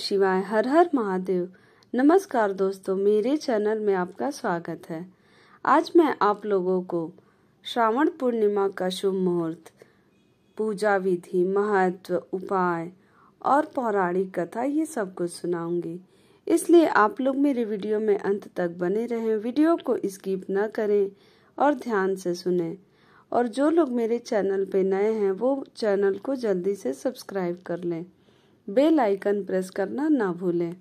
शिवाय हर हर महादेव नमस्कार दोस्तों मेरे चैनल में आपका स्वागत है आज मैं आप लोगों को श्रावण पूर्णिमा का शुभ मुहूर्त पूजा विधि महत्व उपाय और पौराणिक कथा ये सब कुछ सुनाऊंगी इसलिए आप लोग मेरे वीडियो में अंत तक बने रहें वीडियो को स्किप न करें और ध्यान से सुने और जो लोग मेरे चैनल पे नए हैं वो चैनल को जल्दी से सब्सक्राइब कर लें बेल आइकन प्रेस करना ना भूलें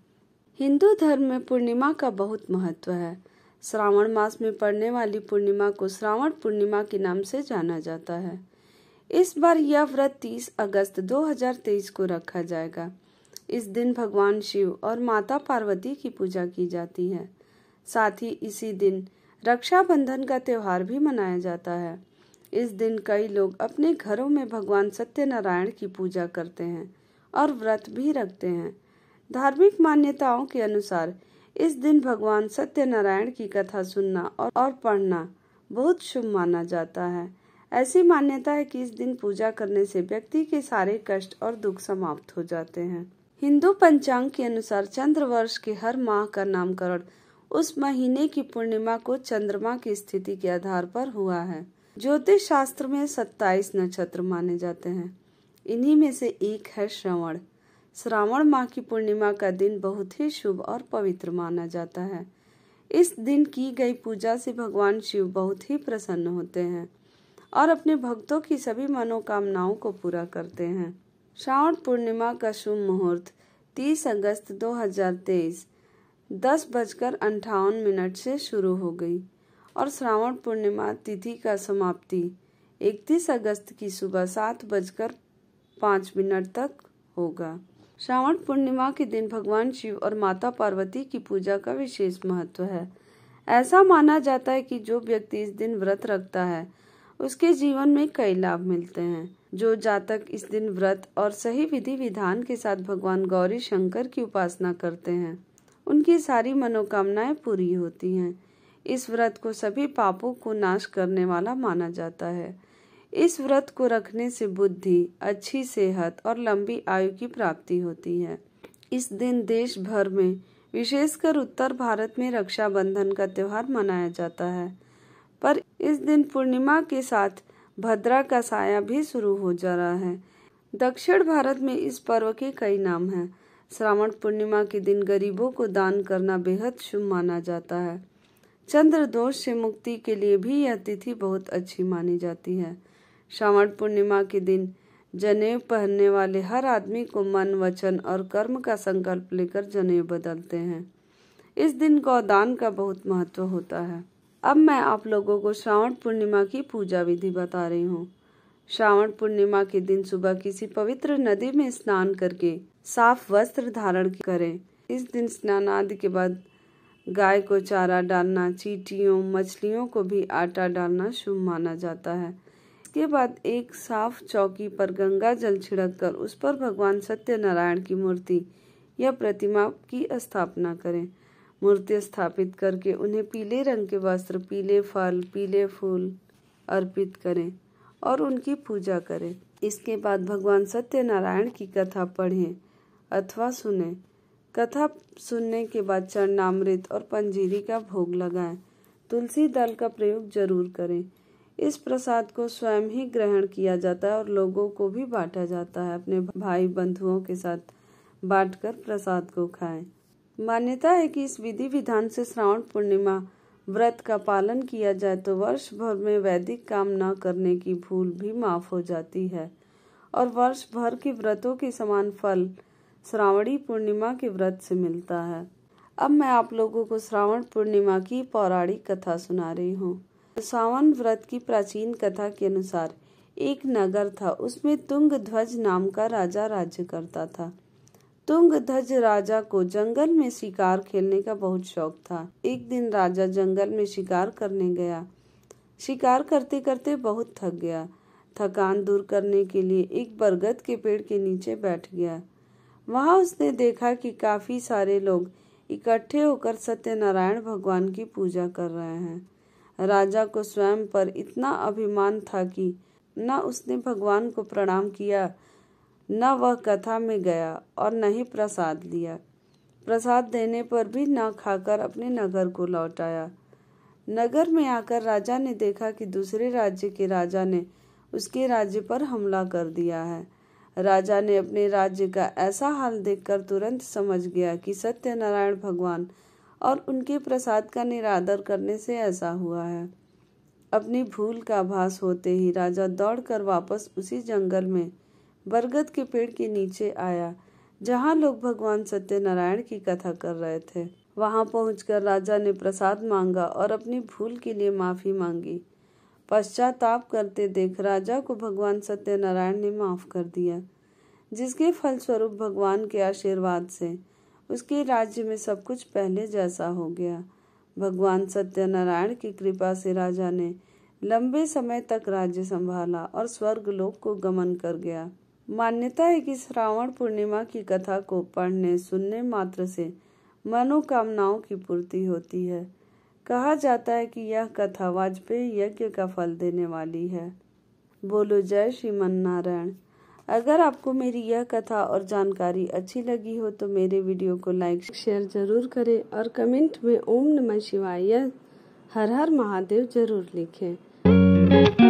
हिंदू धर्म में पूर्णिमा का बहुत महत्व है श्रावण मास में पड़ने वाली पूर्णिमा को श्रावण पूर्णिमा के नाम से जाना जाता है इस बार यह व्रत 30 अगस्त 2023 को रखा जाएगा इस दिन भगवान शिव और माता पार्वती की पूजा की जाती है साथ ही इसी दिन रक्षाबंधन का त्यौहार भी मनाया जाता है इस दिन कई लोग अपने घरों में भगवान सत्यनारायण की पूजा करते हैं और व्रत भी रखते हैं धार्मिक मान्यताओं के अनुसार इस दिन भगवान सत्यनारायण की कथा सुनना और पढ़ना बहुत शुभ माना जाता है ऐसी मान्यता है कि इस दिन पूजा करने से व्यक्ति के सारे कष्ट और दुख समाप्त हो जाते हैं हिंदू पंचांग के अनुसार चंद्र वर्ष के हर माह का नामकरण उस महीने की पूर्णिमा को चंद्रमा की स्थिति के आधार पर हुआ है ज्योतिष शास्त्र में सत्ताईस नक्षत्र माने जाते हैं इन्हीं में से एक है श्रवण श्रावण माह की पूर्णिमा का दिन बहुत ही शुभ और पवित्र माना जाता है इस दिन की गई पूजा से भगवान शिव बहुत ही प्रसन्न होते हैं और अपने भक्तों की सभी मनोकामनाओं को पूरा करते हैं श्रावण पूर्णिमा का शुभ मुहूर्त 30 अगस्त 2023 दस बजकर अंठावन मिनट से शुरू हो गई और श्रावण पूर्णिमा तिथि का समाप्ति 31 अगस्त की सुबह सात बजकर पाँच मिनट तक होगा श्रावण पूर्णिमा के दिन भगवान शिव और माता पार्वती की पूजा का विशेष महत्व है ऐसा माना जाता है कि जो व्यक्ति इस दिन व्रत रखता है उसके जीवन में कई लाभ मिलते हैं जो जातक इस दिन व्रत और सही विधि विधान के साथ भगवान गौरी शंकर की उपासना करते हैं उनकी सारी मनोकामनाएं पूरी होती हैं इस व्रत को सभी पापों को नाश करने वाला माना जाता है इस व्रत को रखने से बुद्धि अच्छी सेहत और लंबी आयु की प्राप्ति होती है इस दिन देश भर में विशेषकर उत्तर भारत में रक्षाबंधन का त्यौहार मनाया जाता है पर इस दिन पूर्णिमा के साथ भद्रा का साया भी शुरू हो जा रहा है दक्षिण भारत में इस पर्व के कई नाम हैं श्रावण पूर्णिमा के दिन गरीबों को दान करना बेहद शुभ माना जाता है चंद्र दोष से मुक्ति के लिए भी यह तिथि बहुत अच्छी मानी जाती है श्रावण पूर्णिमा के दिन जनेव पहनने वाले हर आदमी को मन वचन और कर्म का संकल्प लेकर जनेऊ बदलते हैं इस दिन गौदान का बहुत महत्व होता है अब मैं आप लोगों को श्रावण पूर्णिमा की पूजा विधि बता रही हूँ श्रावण पूर्णिमा के दिन सुबह किसी पवित्र नदी में स्नान करके साफ वस्त्र धारण करें इस दिन स्नान आदि के बाद गाय को चारा डालना चीटियों मछलियों को भी आटा डालना शुभ माना जाता है इसके बाद एक साफ चौकी पर गंगा जल छिड़क कर उस पर भगवान सत्यनारायण की मूर्ति या प्रतिमा की स्थापना करें मूर्ति स्थापित करके उन्हें पीले रंग के वस्त्र पीले फल पीले फूल अर्पित करें और उनकी पूजा करें इसके बाद भगवान सत्यनारायण की कथा पढ़ें अथवा सुने कथा सुनने के बाद चरणामृत और पंजीरी का भोग लगाएं तुलसी दल का प्रयोग जरूर करें इस प्रसाद को स्वयं ही ग्रहण किया जाता है और लोगों को भी बांटा जाता है अपने भाई बंधुओं के साथ बांटकर प्रसाद को खाएं। मान्यता है कि इस विधि विधान से श्रावण पूर्णिमा व्रत का पालन किया जाए तो वर्ष भर में वैदिक काम न करने की भूल भी माफ हो जाती है और वर्ष भर के व्रतों के समान फल श्रावणी पूर्णिमा के व्रत से मिलता है अब मैं आप लोगों को श्रावण पूर्णिमा की पौराणिक कथा सुना रही हूँ सावन व्रत की प्राचीन कथा के अनुसार एक नगर था उसमें तुंग ध्वज नाम का राजा राज्य करता था तुंग ध्वज राजा को जंगल में शिकार खेलने का बहुत शौक था एक दिन राजा जंगल में शिकार करने गया शिकार करते करते बहुत थक गया थकान दूर करने के लिए एक बरगद के पेड़ के नीचे बैठ गया वहां उसने देखा कि काफी सारे लोग इकट्ठे होकर सत्यनारायण भगवान की पूजा कर रहे हैं राजा को स्वयं पर इतना अभिमान था कि न उसने भगवान को प्रणाम किया न वह कथा में गया और न ही प्रसाद लिया प्रसाद देने पर भी न खाकर अपने नगर को लौट आया नगर में आकर राजा ने देखा कि दूसरे राज्य के राजा ने उसके राज्य पर हमला कर दिया है राजा ने अपने राज्य का ऐसा हाल देखकर तुरंत समझ गया कि सत्यनारायण भगवान और उनके प्रसाद का निरादर करने से ऐसा हुआ है अपनी भूल का भास होते ही राजा दौड़कर वापस उसी जंगल में बरगद के पेड़ के नीचे आया जहाँ लोग भगवान सत्यनारायण की कथा कर रहे थे वहां पहुंचकर राजा ने प्रसाद मांगा और अपनी भूल के लिए माफी मांगी पश्चाताप करते देख राजा को भगवान सत्यनारायण ने माफ कर दिया जिसके फलस्वरूप भगवान के आशीर्वाद से उसके राज्य में सब कुछ पहले जैसा हो गया भगवान सत्यनारायण की कृपा से राजा ने लंबे समय तक राज्य संभाला और स्वर्ग लोक को गमन कर गया मान्यता है कि श्रावण पूर्णिमा की कथा को पढ़ने सुनने मात्र से मनोकामनाओं की पूर्ति होती है कहा जाता है कि यह कथा वाजपेयी यज्ञ का फल देने वाली है बोलो जय श्रीमन नारायण अगर आपको मेरी यह कथा और जानकारी अच्छी लगी हो तो मेरे वीडियो को लाइक शेयर जरूर करें और कमेंट में ओम नमः शिवाय हर हर महादेव जरूर लिखें